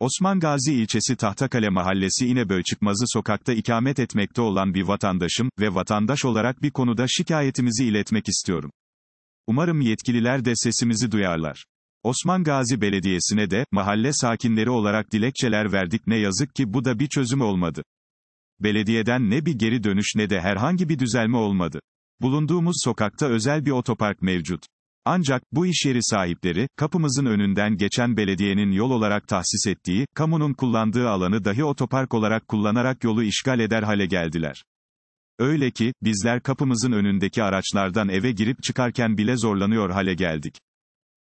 Osman Gazi ilçesi Tahtakale Mahallesi İneböy Çıkmazı sokakta ikamet etmekte olan bir vatandaşım ve vatandaş olarak bir konuda şikayetimizi iletmek istiyorum. Umarım yetkililer de sesimizi duyarlar. Osman Gazi Belediyesi'ne de, mahalle sakinleri olarak dilekçeler verdik ne yazık ki bu da bir çözüm olmadı. Belediyeden ne bir geri dönüş ne de herhangi bir düzelme olmadı. Bulunduğumuz sokakta özel bir otopark mevcut. Ancak, bu iş yeri sahipleri, kapımızın önünden geçen belediyenin yol olarak tahsis ettiği, kamunun kullandığı alanı dahi otopark olarak kullanarak yolu işgal eder hale geldiler. Öyle ki, bizler kapımızın önündeki araçlardan eve girip çıkarken bile zorlanıyor hale geldik.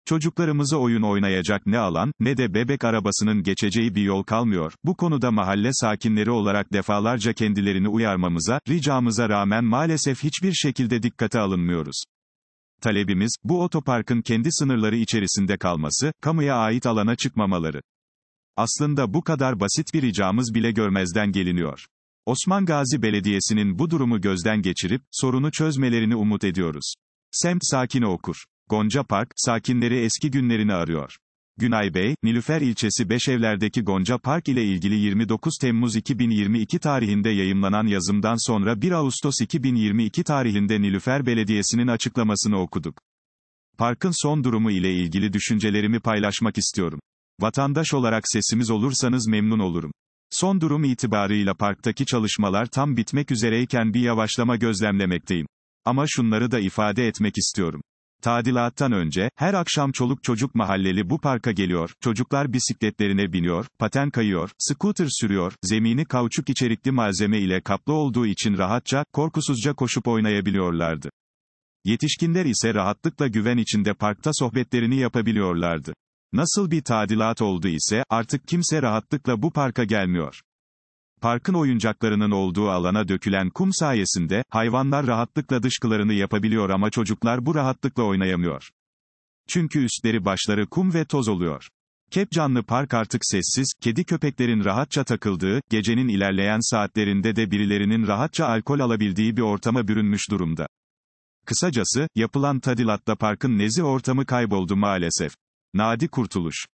Çocuklarımıza oyun oynayacak ne alan, ne de bebek arabasının geçeceği bir yol kalmıyor. Bu konuda mahalle sakinleri olarak defalarca kendilerini uyarmamıza, ricamıza rağmen maalesef hiçbir şekilde dikkate alınmıyoruz. Talebimiz, bu otoparkın kendi sınırları içerisinde kalması, kamuya ait alana çıkmamaları. Aslında bu kadar basit bir ricamız bile görmezden geliniyor. Osman Gazi Belediyesi'nin bu durumu gözden geçirip, sorunu çözmelerini umut ediyoruz. Semt sakini okur. Gonca Park, sakinleri eski günlerini arıyor. Günay Bey, Nilüfer ilçesi Beşevler'deki Gonca Park ile ilgili 29 Temmuz 2022 tarihinde yayımlanan yazımdan sonra 1 Ağustos 2022 tarihinde Nilüfer Belediyesi'nin açıklamasını okuduk. Parkın son durumu ile ilgili düşüncelerimi paylaşmak istiyorum. Vatandaş olarak sesimiz olursanız memnun olurum. Son durum itibarıyla parktaki çalışmalar tam bitmek üzereyken bir yavaşlama gözlemlemekteyim. Ama şunları da ifade etmek istiyorum. Tadilattan önce, her akşam çoluk çocuk mahalleli bu parka geliyor, çocuklar bisikletlerine biniyor, paten kayıyor, scooter sürüyor, zemini kauçuk içerikli malzeme ile kaplı olduğu için rahatça, korkusuzca koşup oynayabiliyorlardı. Yetişkinler ise rahatlıkla güven içinde parkta sohbetlerini yapabiliyorlardı. Nasıl bir tadilat oldu ise, artık kimse rahatlıkla bu parka gelmiyor. Parkın oyuncaklarının olduğu alana dökülen kum sayesinde, hayvanlar rahatlıkla dışkılarını yapabiliyor ama çocuklar bu rahatlıkla oynayamıyor. Çünkü üstleri başları kum ve toz oluyor. Kep canlı park artık sessiz, kedi köpeklerin rahatça takıldığı, gecenin ilerleyen saatlerinde de birilerinin rahatça alkol alabildiği bir ortama bürünmüş durumda. Kısacası, yapılan tadilatta parkın nezi ortamı kayboldu maalesef. Nadi Kurtuluş